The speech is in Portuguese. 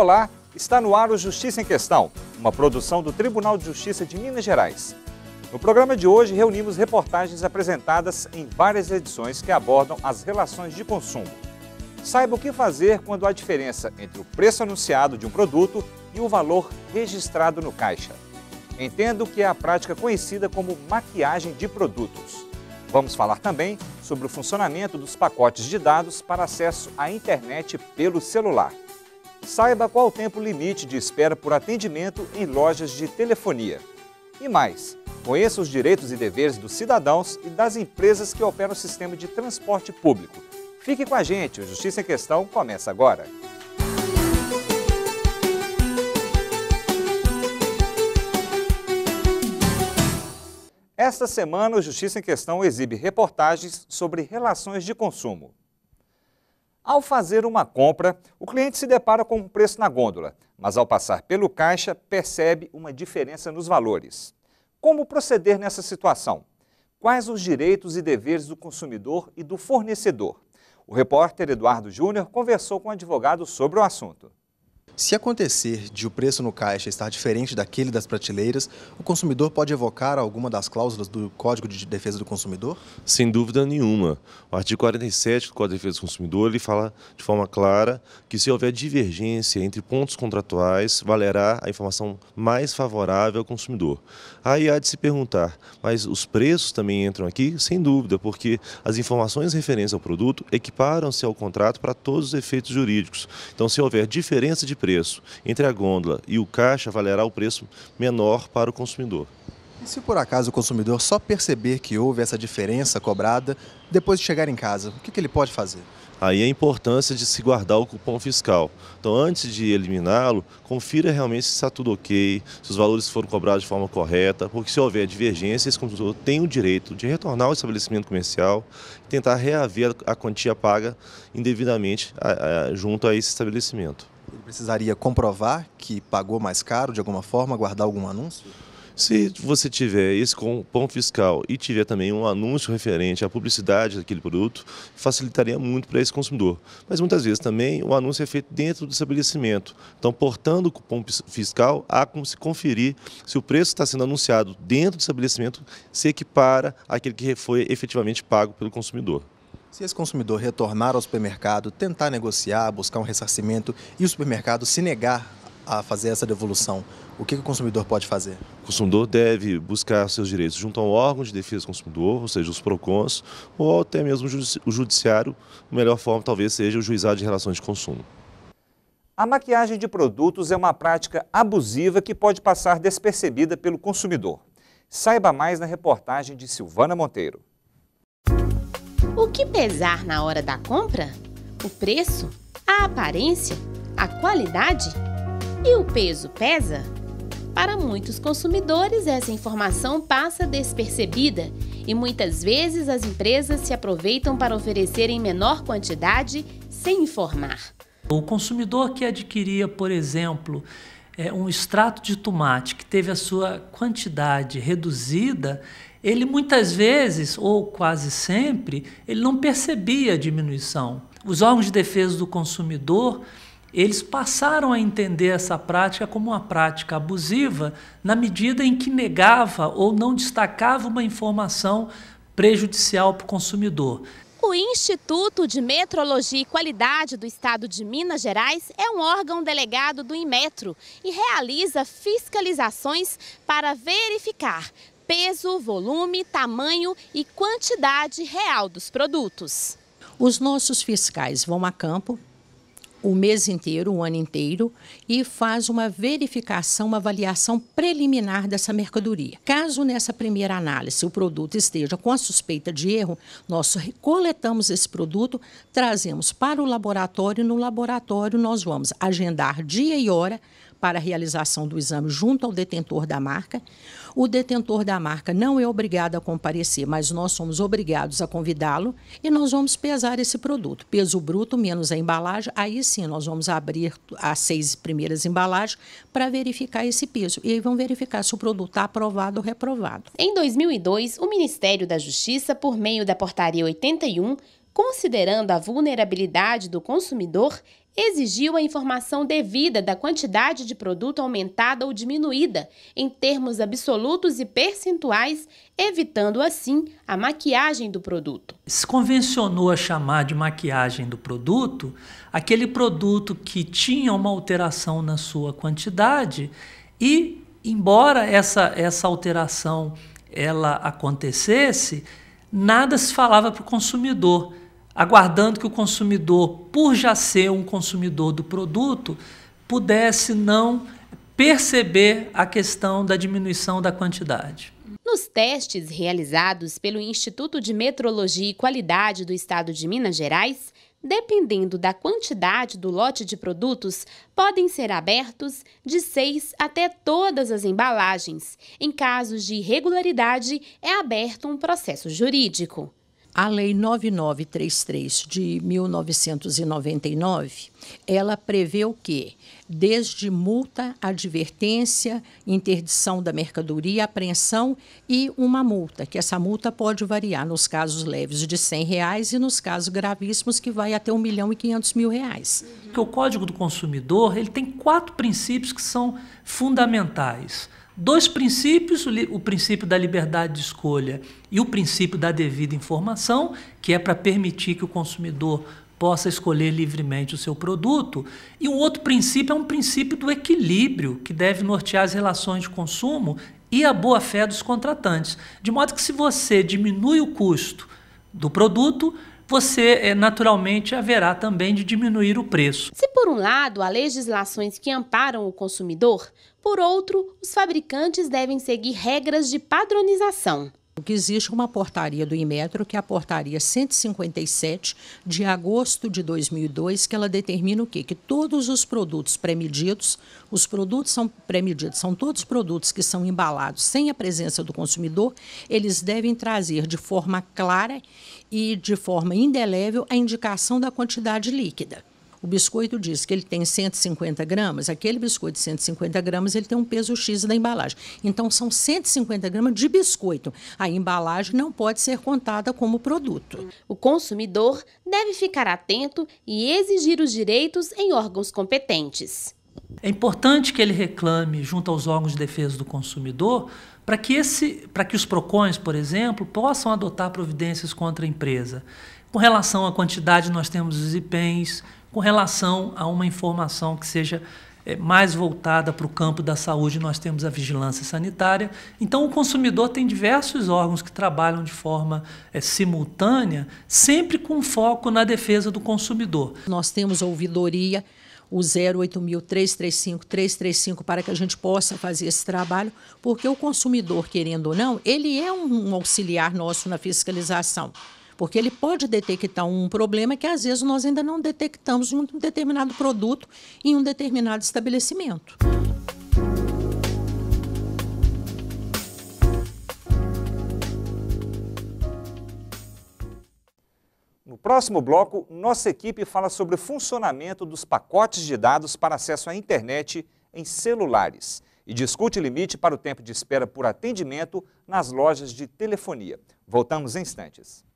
Olá, está no ar o Justiça em Questão, uma produção do Tribunal de Justiça de Minas Gerais. No programa de hoje, reunimos reportagens apresentadas em várias edições que abordam as relações de consumo. Saiba o que fazer quando há diferença entre o preço anunciado de um produto e o valor registrado no caixa. Entendo que é a prática conhecida como maquiagem de produtos. Vamos falar também sobre o funcionamento dos pacotes de dados para acesso à internet pelo celular saiba qual o tempo limite de espera por atendimento em lojas de telefonia. E mais, conheça os direitos e deveres dos cidadãos e das empresas que operam o sistema de transporte público. Fique com a gente, o Justiça em Questão começa agora. Esta semana, o Justiça em Questão exibe reportagens sobre relações de consumo. Ao fazer uma compra, o cliente se depara com um preço na gôndola, mas ao passar pelo caixa, percebe uma diferença nos valores. Como proceder nessa situação? Quais os direitos e deveres do consumidor e do fornecedor? O repórter Eduardo Júnior conversou com o advogado sobre o assunto. Se acontecer de o preço no caixa estar diferente daquele das prateleiras, o consumidor pode evocar alguma das cláusulas do Código de Defesa do Consumidor? Sem dúvida nenhuma. O artigo 47 do Código de Defesa do Consumidor ele fala de forma clara que se houver divergência entre pontos contratuais, valerá a informação mais favorável ao consumidor. Aí há de se perguntar, mas os preços também entram aqui? Sem dúvida, porque as informações referentes ao produto equiparam-se ao contrato para todos os efeitos jurídicos. Então, se houver diferença de preço, preço entre a gôndola e o caixa valerá o preço menor para o consumidor. E se por acaso o consumidor só perceber que houve essa diferença cobrada depois de chegar em casa, o que, ele pode fazer? Aí é a importância de se guardar o cupom fiscal. Então, antes de eliminá-lo, confira realmente se está tudo ok, se os valores foram cobrados de forma correta, porque se houver divergência, esse consumidor tem o direito de retornar ao estabelecimento comercial e tentar reaver a quantia paga indevidamente junto a esse estabelecimento. Ele precisaria comprovar que pagou mais caro de alguma forma, guardar algum anúncio? Se você tiver esse cupom fiscal e tiver também um anúncio referente à publicidade daquele produto, facilitaria muito para esse consumidor. Mas muitas vezes também o anúncio é feito dentro do estabelecimento. Então, portando o cupom fiscal, há como se conferir se o preço que está sendo anunciado dentro do estabelecimento se equipara àquele que foi efetivamente pago pelo consumidor. Se esse consumidor retornar ao supermercado, tentar negociar, buscar um ressarcimento e o supermercado se negar a fazer essa devolução, o que o consumidor pode fazer? O consumidor deve buscar seus direitos junto ao órgão de defesa do consumidor, ou seja, os PROCONs, ou até mesmo o judiciário. A melhor forma talvez seja o juizado de relações de consumo. A maquiagem de produtos é uma prática abusiva que pode passar despercebida pelo consumidor. Saiba mais na reportagem de Silvana Monteiro. O que pesar na hora da compra? O preço? A aparência? A qualidade? E o peso pesa? Para muitos consumidores, essa informação passa despercebida e muitas vezes as empresas se aproveitam para oferecer em menor quantidade sem informar. O consumidor que adquiria, por exemplo, é, um extrato de tomate que teve a sua quantidade reduzida, ele muitas vezes, ou quase sempre, ele não percebia a diminuição. Os órgãos de defesa do consumidor, eles passaram a entender essa prática como uma prática abusiva na medida em que negava ou não destacava uma informação prejudicial para o consumidor. O Instituto de Metrologia e Qualidade do Estado de Minas Gerais é um órgão delegado do Inmetro e realiza fiscalizações para verificar peso, volume, tamanho e quantidade real dos produtos. Os nossos fiscais vão a campo o mês inteiro, o ano inteiro, e faz uma verificação, uma avaliação preliminar dessa mercadoria. Caso nessa primeira análise o produto esteja com a suspeita de erro, nós coletamos esse produto, trazemos para o laboratório, e no laboratório nós vamos agendar dia e hora para a realização do exame junto ao detentor da marca. O detentor da marca não é obrigado a comparecer, mas nós somos obrigados a convidá-lo e nós vamos pesar esse produto. Peso bruto menos a embalagem, aí sim nós vamos abrir as seis primeiras embalagens para verificar esse peso. E aí vão verificar se o produto está aprovado ou reprovado. Em 2002, o Ministério da Justiça, por meio da Portaria 81, considerando a vulnerabilidade do consumidor, exigiu a informação devida da quantidade de produto aumentada ou diminuída, em termos absolutos e percentuais, evitando assim a maquiagem do produto. Se convencionou a chamar de maquiagem do produto aquele produto que tinha uma alteração na sua quantidade e, embora essa, essa alteração ela acontecesse, nada se falava para o consumidor aguardando que o consumidor, por já ser um consumidor do produto, pudesse não perceber a questão da diminuição da quantidade. Nos testes realizados pelo Instituto de Metrologia e Qualidade do Estado de Minas Gerais, dependendo da quantidade do lote de produtos, podem ser abertos de seis até todas as embalagens. Em casos de irregularidade, é aberto um processo jurídico. A Lei 9933 de 1999, ela prevê o quê? Desde multa, advertência, interdição da mercadoria, apreensão e uma multa, que essa multa pode variar nos casos leves de 100 reais e nos casos gravíssimos que vai até 1 milhão e 500 mil reais. Porque o Código do Consumidor ele tem quatro princípios que são fundamentais Dois princípios, o princípio da liberdade de escolha e o princípio da devida informação, que é para permitir que o consumidor possa escolher livremente o seu produto. E o outro princípio é um princípio do equilíbrio, que deve nortear as relações de consumo e a boa-fé dos contratantes. De modo que, se você diminui o custo do produto, você eh, naturalmente haverá também de diminuir o preço. Se por um lado há legislações que amparam o consumidor, por outro, os fabricantes devem seguir regras de padronização que existe uma portaria do Inmetro, que é a portaria 157 de agosto de 2002, que ela determina o quê? Que todos os produtos pré-medidos, os produtos são pré-medidos, são todos produtos que são embalados sem a presença do consumidor, eles devem trazer de forma clara e de forma indelével a indicação da quantidade líquida. O biscoito diz que ele tem 150 gramas, aquele biscoito de 150 gramas ele tem um peso X da embalagem. Então são 150 gramas de biscoito. A embalagem não pode ser contada como produto. O consumidor deve ficar atento e exigir os direitos em órgãos competentes. É importante que ele reclame junto aos órgãos de defesa do consumidor, para que, esse, que os PROCONs, por exemplo, possam adotar providências contra a empresa. Com relação à quantidade, nós temos os IPENs, com relação a uma informação que seja é, mais voltada para o campo da saúde, nós temos a vigilância sanitária. Então, o consumidor tem diversos órgãos que trabalham de forma é, simultânea, sempre com foco na defesa do consumidor. Nós temos ouvidoria o 08000-335-335 para que a gente possa fazer esse trabalho, porque o consumidor, querendo ou não, ele é um auxiliar nosso na fiscalização porque ele pode detectar um problema que às vezes nós ainda não detectamos em um determinado produto em um determinado estabelecimento. próximo bloco, nossa equipe fala sobre o funcionamento dos pacotes de dados para acesso à internet em celulares e discute limite para o tempo de espera por atendimento nas lojas de telefonia. Voltamos em instantes.